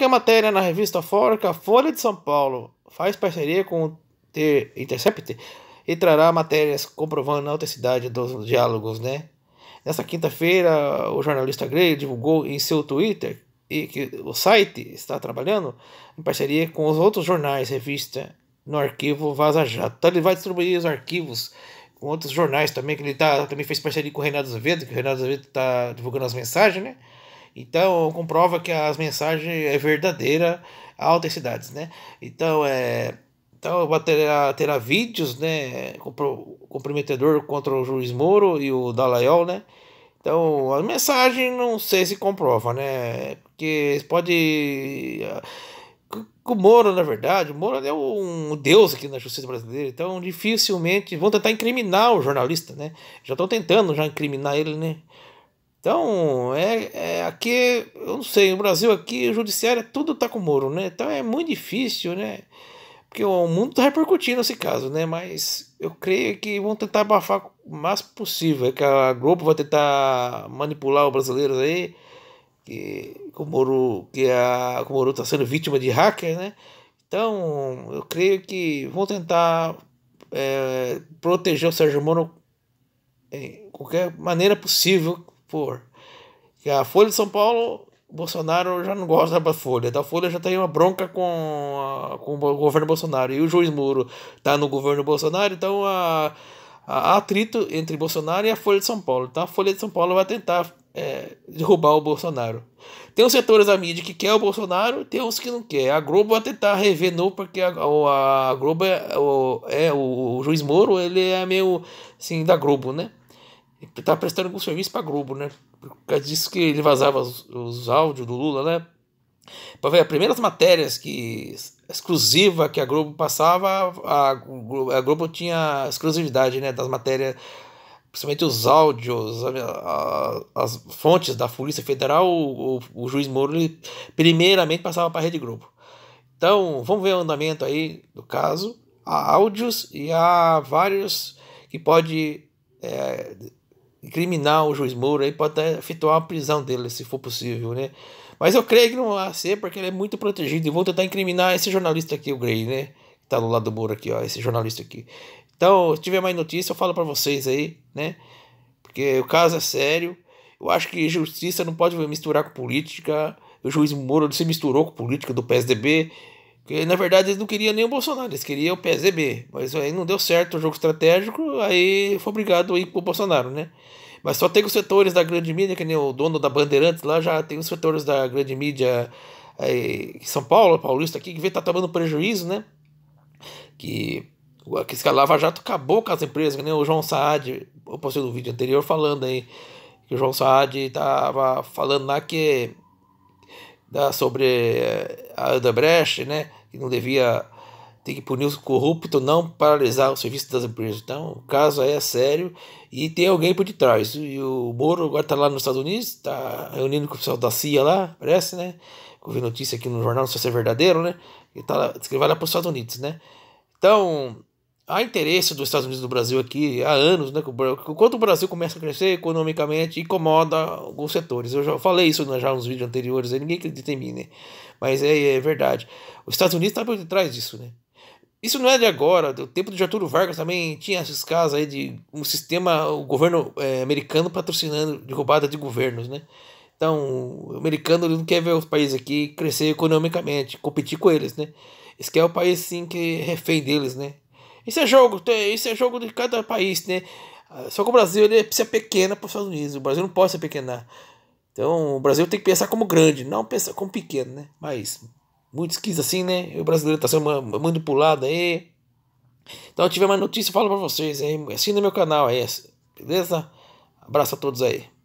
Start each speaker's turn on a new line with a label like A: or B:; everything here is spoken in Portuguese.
A: que a matéria na revista Forca Folha de São Paulo faz parceria com o The Intercept e trará matérias comprovando a autenticidade dos diálogos, né? Nessa quinta-feira, o jornalista Grey divulgou em seu Twitter e que o site está trabalhando em parceria com os outros jornais, revista no arquivo Vaza Jato. Então ele vai distribuir os arquivos com outros jornais também, que ele tá, também fez parceria com o Renato Azevedo, que o Renato Azevedo está divulgando as mensagens, né? Então comprova que as mensagens é verdadeira a cidades né? Então é então terá, terá vídeos, né, comprometedor contra o juiz Moro e o Dalaiol, né? Então a mensagem não sei se comprova, né? Porque pode ah, o Moro, na verdade, o Moro é um deus aqui na justiça brasileira, então dificilmente vão tentar incriminar o jornalista, né? Já estão tentando já incriminar ele, né? Então, é, é, aqui, eu não sei, no Brasil aqui, o judiciário tudo tá com Moro né? Então é muito difícil, né? Porque o mundo tá repercutindo esse caso, né? Mas eu creio que vão tentar abafar o mais possível, é que a Globo vai tentar manipular os brasileiros aí, que, que o Moro, que a, que o Moro tá sendo vítima de hacker, né? Então, eu creio que vão tentar é, proteger o Sérgio Moro em qualquer maneira possível por. E a Folha de São Paulo, Bolsonaro já não gosta da Folha. Da Folha já tem tá uma bronca com, a, com o governo Bolsonaro. E o juiz Muro tá no governo Bolsonaro, então a, a, atrito entre Bolsonaro e a Folha de São Paulo. Então a Folha de São Paulo vai tentar é, derrubar o Bolsonaro. Tem os setores da mídia que quer o Bolsonaro, tem uns que não quer. A Globo vai tentar rever novo, porque a, a, Globo é, o, é o, o, juiz Moro, ele é meio assim da Globo, né? Ele tava prestando algum serviço pra Globo, né? Por causa disso que ele vazava os, os áudios do Lula, né? Pra ver, as primeiras matérias que exclusiva que a Globo passava, a Globo, a Globo tinha exclusividade, né? Das matérias, principalmente os áudios, a, a, as fontes da Polícia Federal, o, o, o juiz Moro, ele primeiramente passava para a Rede Globo. Então, vamos ver o andamento aí do caso. Há áudios e há vários que pode é, incriminar o juiz Moura, aí pode até efetuar a prisão dele, se for possível, né? Mas eu creio que não vai ser, porque ele é muito protegido. E vou tentar incriminar esse jornalista aqui, o Gray né? Que tá do lado do Moura aqui, ó, esse jornalista aqui. Então, se tiver mais notícia, eu falo para vocês aí, né? Porque o caso é sério. Eu acho que justiça não pode misturar com política. O juiz Moura se misturou com política do PSDB. Porque, na verdade, eles não queriam nem o Bolsonaro, eles queriam o PSDB. Mas aí não deu certo o jogo estratégico, aí foi obrigado a ir pro Bolsonaro, né? Mas só tem os setores da grande mídia, que nem o dono da Bandeirantes lá já tem os setores da grande mídia aí, São Paulo, paulista aqui, que vê tá tomando prejuízo, né? Que que esse Lava Jato acabou com as empresas, que nem o João Saad, eu postei no vídeo anterior falando aí, que o João Saad tava falando lá que da, sobre a Odebrecht, né? que não devia ter que punir os corruptos, não paralisar o serviço das empresas. Então, o caso aí é sério e tem alguém por detrás. E o Moro agora está lá nos Estados Unidos, está reunindo com o pessoal da CIA lá, parece, né? Eu vi notícia aqui no jornal, não sei se é verdadeiro, né? Tá ele, está lá, lá para os Estados Unidos, né? Então, há interesse dos Estados Unidos do Brasil aqui há anos, né? Quando o Brasil começa a crescer economicamente, incomoda alguns setores. Eu já falei isso né, já nos vídeos anteriores, ninguém acredita em mim, né? Mas é, é verdade. Os Estados Unidos está por detrás disso, né? Isso não é de agora, do tempo de Getúlio Vargas também tinha esses casos aí de um sistema, o governo é, americano patrocinando derrubada de governos, né? Então, o americano não quer ver os países aqui crescer economicamente, competir com eles, né? Esse é o país, sim, que é refém deles, né? Isso é jogo, isso é jogo de cada país, né? Só que o Brasil ele precisa pequena para os Estados Unidos. O Brasil não pode ser pequenar. Então o Brasil tem que pensar como grande, não pensar como pequeno, né? Mas muito esquisito assim, né? O brasileiro está sendo manipulado aí. Então, se tiver mais notícia, falo para vocês. Hein? Assina meu canal aí, beleza? Abraço a todos aí.